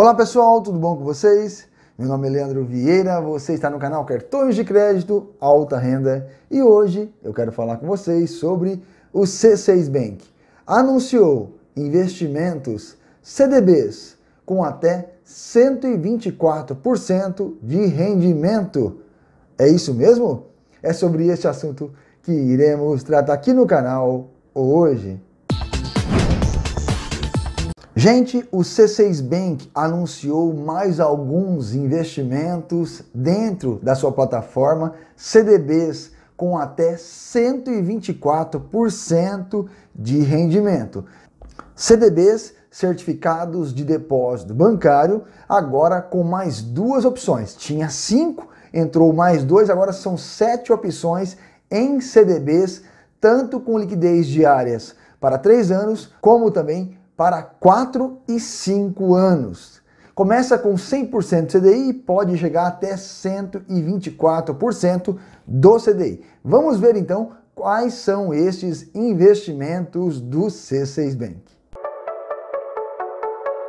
Olá pessoal, tudo bom com vocês? Meu nome é Leandro Vieira, você está no canal Cartões de Crédito Alta Renda e hoje eu quero falar com vocês sobre o C6 Bank. Anunciou investimentos CDBs com até 124% de rendimento. É isso mesmo? É sobre este assunto que iremos tratar aqui no canal hoje. Gente, o C6 Bank anunciou mais alguns investimentos dentro da sua plataforma CDBs com até 124% de rendimento. CDBs certificados de depósito bancário, agora com mais duas opções. Tinha cinco, entrou mais dois, agora são sete opções em CDBs, tanto com liquidez diárias para três anos, como também para 4 e 5 anos. Começa com 100% CDI e pode chegar até 124% do CDI. Vamos ver então quais são estes investimentos do C6 Bank.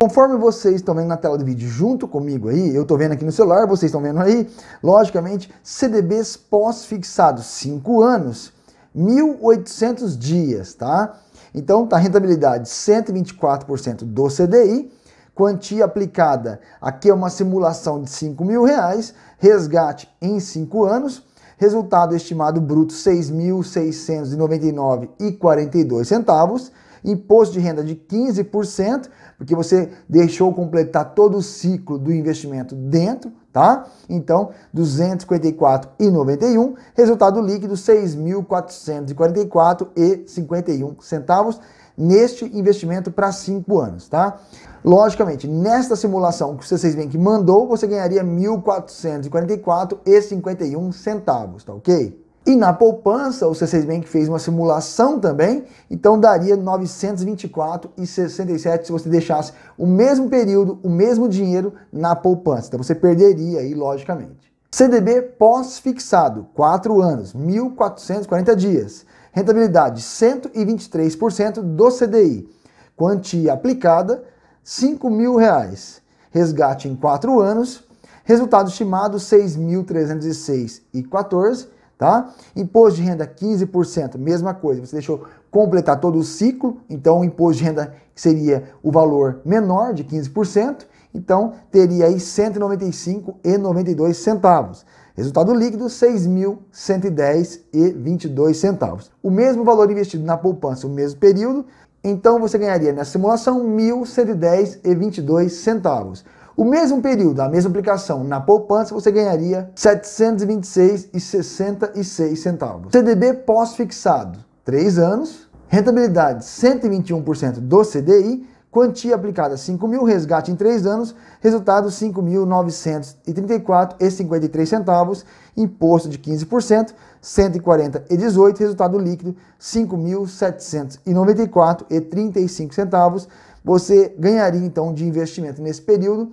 Conforme vocês estão vendo na tela do vídeo junto comigo aí, eu estou vendo aqui no celular, vocês estão vendo aí, logicamente, CDBs pós-fixados, 5 anos, 1.800 dias, tá? Então, tá rentabilidade 124% do CDI, quantia aplicada, aqui é uma simulação de 5 mil reais, resgate em 5 anos, resultado estimado bruto 6.699,42 centavos, imposto de renda de 15%, porque você deixou completar todo o ciclo do investimento dentro, tá? Então, 254,91, resultado líquido 6.444,51 centavos neste investimento para cinco anos, tá? Logicamente, nesta simulação que vocês veem que mandou, você ganharia 1.444,51 centavos, tá OK? E na poupança, o C6 Bank fez uma simulação também, então daria 924,67 se você deixasse o mesmo período, o mesmo dinheiro na poupança. Então você perderia aí, logicamente. CDB pós-fixado, 4 anos, 1.440 dias. Rentabilidade, 123% do CDI. Quantia aplicada, R$ mil reais. Resgate em 4 anos. Resultado estimado, 6.306,14 tá? Imposto de renda 15%, mesma coisa, você deixou completar todo o ciclo, então o imposto de renda seria o valor menor de 15%, então teria aí 195,92 centavos. Resultado líquido 6.110,22 centavos. O mesmo valor investido na poupança, o mesmo período, então você ganharia na simulação 1.110,22 centavos. O mesmo período, a mesma aplicação na poupança, você ganharia 726,66 centavos. CDB pós-fixado, 3 anos, rentabilidade 121% do CDI, quantia aplicada 5 mil, resgate em 3 anos, resultado 5.934,53 centavos, imposto de 15%, 140,18, resultado líquido 5.794,35 centavos. Você ganharia então de investimento nesse período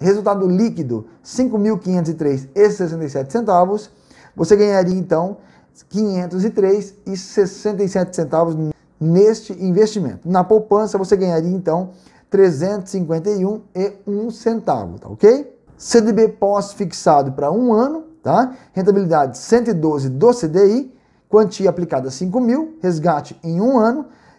resultado líquido 5.503 e centavos, você ganharia então 503 e centavos neste investimento. Na poupança você ganharia então 351 e centavo, tá ok? CDB pós-fixado para um ano, tá? Rentabilidade 112 do CDI, quantia aplicada 5 mil, resgate em um ano,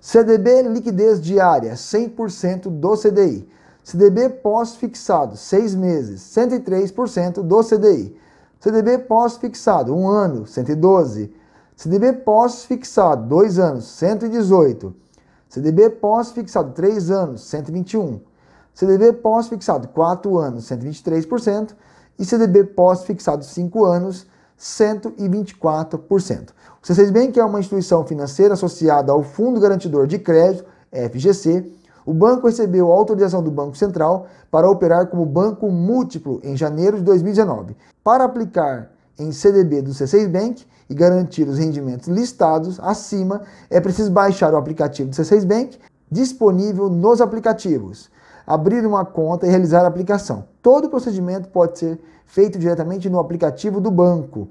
CDB liquidez diária 100% do CDI. CDB pós-fixado 6 meses 103% do CDI. CDB pós-fixado 1 um ano 112. CDB pós-fixado 2 anos 118. CDB pós-fixado 3 anos 121. CDB pós-fixado 4 anos 123% e CDB pós-fixado 5 anos 123%. 124%. O C6 Bank é uma instituição financeira associada ao Fundo Garantidor de Crédito, FGC. O banco recebeu autorização do Banco Central para operar como banco múltiplo em janeiro de 2019, para aplicar em CDB do C6 Bank e garantir os rendimentos listados acima, é preciso baixar o aplicativo do C6 Bank disponível nos aplicativos abrir uma conta e realizar a aplicação. Todo o procedimento pode ser feito diretamente no aplicativo do banco.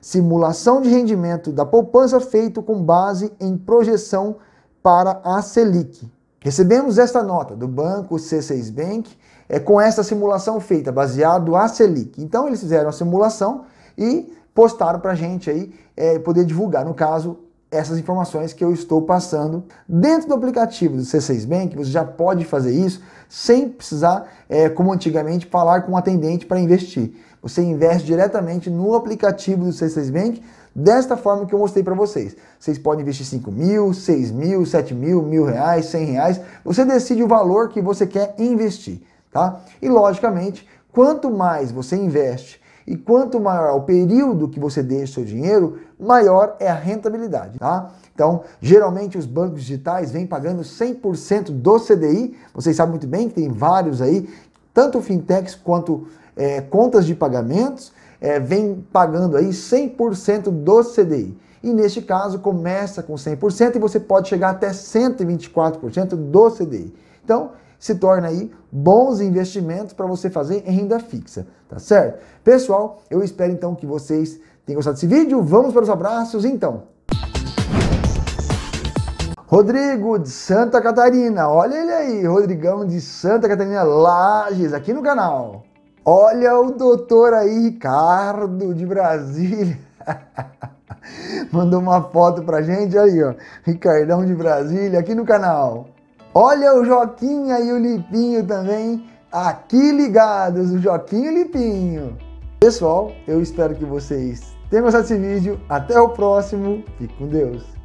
Simulação de rendimento da poupança feito com base em projeção para a Selic. Recebemos esta nota do banco C6 Bank é, com essa simulação feita, baseado a Selic. Então eles fizeram a simulação e postaram para a gente aí é, poder divulgar, no caso, essas informações que eu estou passando dentro do aplicativo do C6 Bank, você já pode fazer isso sem precisar, é, como antigamente, falar com o um atendente para investir. Você investe diretamente no aplicativo do C6 Bank desta forma que eu mostrei para vocês. Vocês podem investir 5 mil, 6 mil, 7 mil, mil reais, 100 reais. Você decide o valor que você quer investir, tá? E logicamente, quanto mais você investe e quanto maior o período que você deixa o seu dinheiro, maior é a rentabilidade, tá? Então, geralmente os bancos digitais vêm pagando 100% do CDI. Vocês sabem muito bem que tem vários aí, tanto fintechs quanto é, contas de pagamentos, é, vêm pagando aí 100% do CDI. E neste caso, começa com 100% e você pode chegar até 124% do CDI. Então, se torna aí bons investimentos para você fazer em renda fixa, tá certo? Pessoal, eu espero então que vocês tenham gostado desse vídeo. Vamos para os abraços então. Rodrigo de Santa Catarina, olha ele aí, Rodrigão de Santa Catarina Lages, aqui no canal. Olha o doutor aí, Ricardo de Brasília. Mandou uma foto pra gente aí, ó. Ricardão de Brasília, aqui no canal. Olha o Joquinha e o Lipinho também aqui ligados, o Joquinho e o Lipinho. Pessoal, eu espero que vocês tenham gostado desse vídeo. Até o próximo. Fique com Deus.